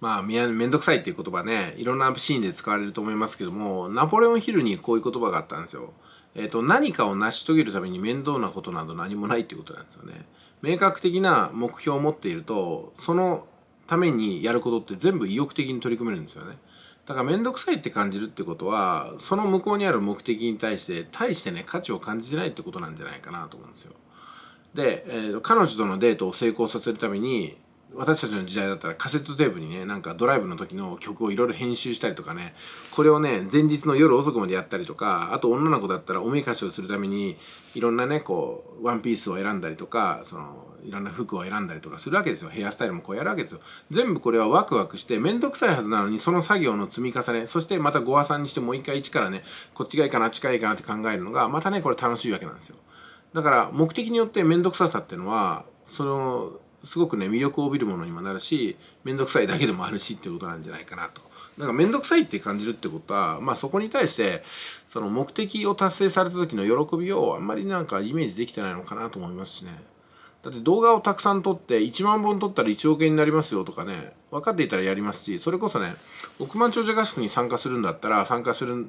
まあ、めんどくさいっていう言葉ね、いろんなシーンで使われると思いますけども、ナポレオンヒルにこういう言葉があったんですよ。えっ、ー、と、何かを成し遂げるために面倒なことなど何もないっていうことなんですよね。明確的な目標を持っていると、そのためにやることって全部意欲的に取り組めるんですよね。だから面倒くさいって感じるってことは、その向こうにある目的に対して、対してね、価値を感じてないってことなんじゃないかなと思うんですよ。で、えー、彼女とのデートを成功させるために、私たちの時代だったらカセットテープにねなんかドライブの時の曲をいろいろ編集したりとかねこれをね前日の夜遅くまでやったりとかあと女の子だったらおめかしをするためにいろんなねこうワンピースを選んだりとかそのいろんな服を選んだりとかするわけですよヘアスタイルもこうやるわけですよ全部これはワクワクして面倒くさいはずなのにその作業の積み重ねそしてまたご和算にしてもう一回一からねこっちがいいかなあっちがいいかなって考えるのがまたねこれ楽しいわけなんですよだから目的によって面倒くささっていうのはそのすごくね魅力を帯びるものにもなるし面倒くさいだけでもあるしっていうことなんじゃないかなと。なんか面倒くさいって感じるってことは、まあ、そこに対してその目的を達成された時の喜びをあんまりなんかイメージできてないのかなと思いますしね。だって動画をたくさん撮って1万本撮ったら1億円になりますよとかね分かっていたらやりますしそれこそね億万長者合宿に参加するんだったら参加する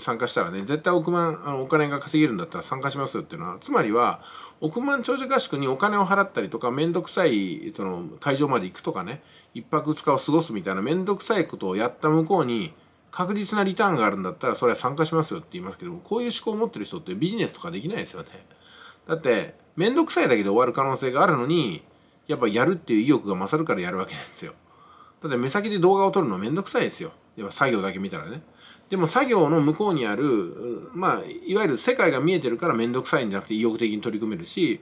参加したらね絶対億万あのお金が稼げるんだったら参加しますよっていうのはつまりは億万長者合宿にお金を払ったりとか面倒くさいその会場まで行くとかね1泊2日を過ごすみたいな面倒くさいことをやった向こうに確実なリターンがあるんだったらそれは参加しますよって言いますけどもこういう思考を持ってる人ってビジネスとかできないですよね。だって面倒くさいだけで終わる可能性があるのにやっぱやるっていう意欲が勝るからやるわけですよだって目先で動画を撮るの面倒くさいですよやっぱ作業だけ見たらねでも作業の向こうにあるまあいわゆる世界が見えてるから面倒くさいんじゃなくて意欲的に取り組めるし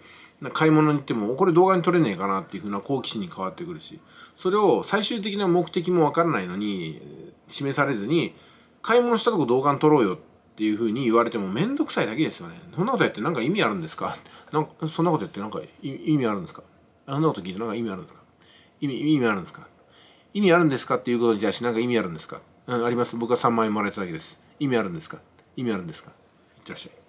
買い物に行ってもこれ動画に撮れねえかなっていうふうな好奇心に変わってくるしそれを最終的な目的もわからないのに示されずに買い物したとこ動画に撮ろうよってっていうふうに言われても面倒くさいだけですよね。そんなことやってなんか意味あるんですかなんかそんなことやってなんか意味あるんですかあんなこと聞いてなんか意味あるんですか意味、意味あるんですか意味あるんですかっていうことに対してなんか意味あるんですかうん、あります。僕は3万円もらえただけです。意味あるんですか意味あるんですかいってらっしゃい。